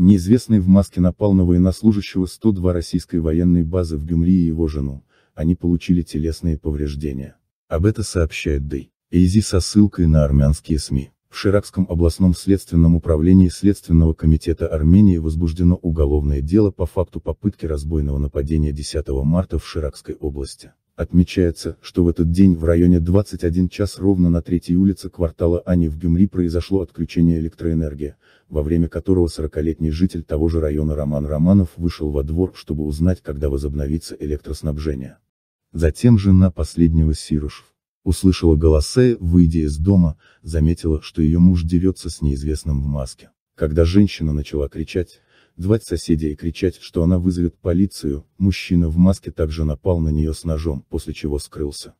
Неизвестный в маске напал на военнослужащего 102 российской военной базы в Гюмри и его жену, они получили телесные повреждения. Об это сообщает Дэй. Эйзи со ссылкой на армянские СМИ. В Ширакском областном следственном управлении Следственного комитета Армении возбуждено уголовное дело по факту попытки разбойного нападения 10 марта в Ширакской области. Отмечается, что в этот день в районе 21 час ровно на третьей улице квартала Ани в Гюмри произошло отключение электроэнергии, во время которого 40-летний житель того же района Роман Романов вышел во двор, чтобы узнать, когда возобновится электроснабжение. Затем жена последнего Сирушев. Услышала голосы, выйдя из дома, заметила, что ее муж дерется с неизвестным в маске. Когда женщина начала кричать, звать соседей и кричать, что она вызовет полицию, мужчина в маске также напал на нее с ножом, после чего скрылся.